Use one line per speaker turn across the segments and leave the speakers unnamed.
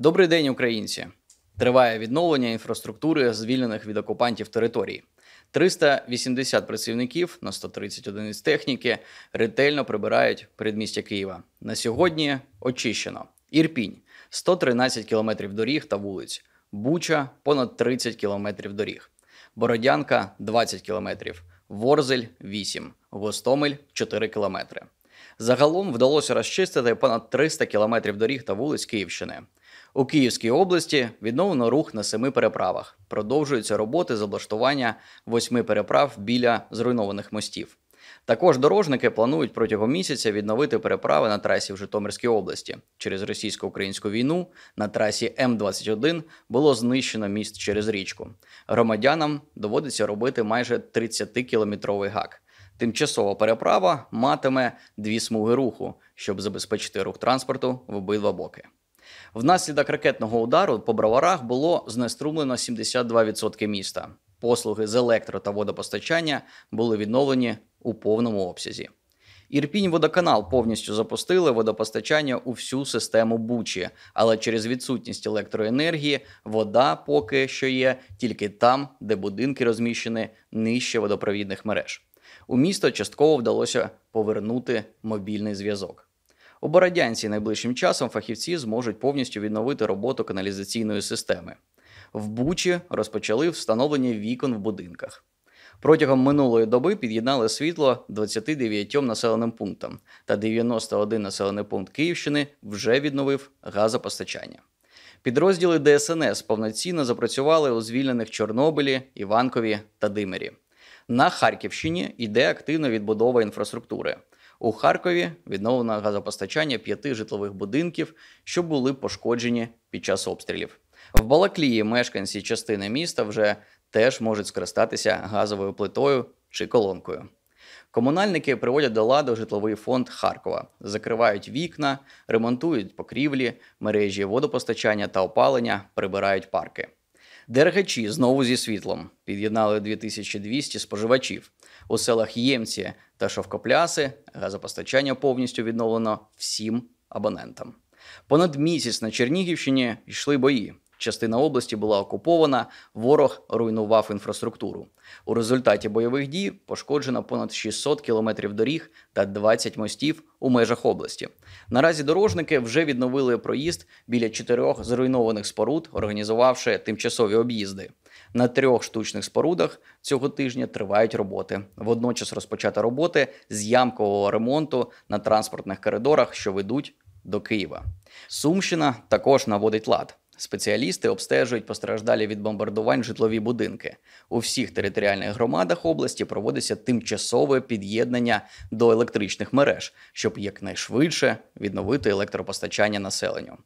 Добрий день, українці! Триває відновлення інфраструктури звільнених від окупантів територій. 380 працівників на 130 одиниць техніки ретельно прибирають передмістя Києва. На сьогодні очищено Ірпінь 113 кілометрів доріг та вулиць, Буча понад 30 кілометрів доріг, Бородянка 20 кілометрів, Ворзель 8, Гостомель 4 кілометри. Загалом вдалося розчистити понад 300 кілометрів доріг та вулиць Київщини. У Київській області відновлено рух на семи переправах. Продовжуються роботи з облаштування восьми переправ біля зруйнованих мостів. Також дорожники планують протягом місяця відновити переправи на трасі в Житомирській області. Через російсько-українську війну на трасі М-21 було знищено міст через річку. Громадянам доводиться робити майже 30-кілометровий гак. Тимчасова переправа матиме дві смуги руху, щоб забезпечити рух транспорту в обидва боки. Внаслідок ракетного удару по броварах було знеструмлено 72% міста. Послуги з електро та водопостачання були відновлені у повному обсязі. Ірпінь водоканал повністю запустили водопостачання у всю систему Бучі, але через відсутність електроенергії вода поки що є тільки там, де будинки розміщені нижче водопровідних мереж. У місто частково вдалося повернути мобільний зв'язок. У Бородянці найближчим часом фахівці зможуть повністю відновити роботу каналізаційної системи. В Бучі розпочали встановлення вікон в будинках. Протягом минулої доби під'єднали світло 29 населеним пунктам, та 91 населений пункт Київщини вже відновив газопостачання. Підрозділи ДСНС повноцінно запрацювали у звільнених Чорнобилі, Іванкові та Димирі. На Харківщині йде активна відбудова інфраструктури. У Харкові відновлено газопостачання п'яти житлових будинків, що були пошкоджені під час обстрілів. В Балаклії мешканці частини міста вже теж можуть скористатися газовою плитою чи колонкою. Комунальники приводять до ладу житловий фонд Харкова, закривають вікна, ремонтують покрівлі, мережі водопостачання та опалення, прибирають парки. Дергачі знову зі світлом під'єднали 2200 споживачів. У селах Ємці та Шовкопляси газопостачання повністю відновлено всім абонентам. Понад місяць на Чернігівщині йшли бої. Частина області була окупована, ворог руйнував інфраструктуру. У результаті бойових дій пошкоджено понад 600 кілометрів доріг та 20 мостів у межах області. Наразі дорожники вже відновили проїзд біля чотирьох зруйнованих споруд, організувавши тимчасові об'їзди. На трьох штучних спорудах цього тижня тривають роботи. Водночас розпочати роботи з ямкового ремонту на транспортних коридорах, що ведуть до Києва. Сумщина також наводить лад. Спеціалісти обстежують постраждалі від бомбардувань житлові будинки. У всіх територіальних громадах області проводиться тимчасове під'єднання до електричних мереж, щоб якнайшвидше відновити електропостачання населенню.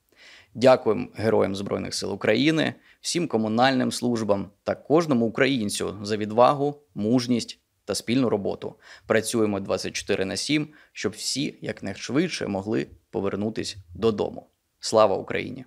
Дякуємо Героям Збройних сил України, всім комунальним службам та кожному українцю за відвагу, мужність та спільну роботу. Працюємо 24 на 7, щоб всі якнайшвидше могли повернутися додому. Слава Україні!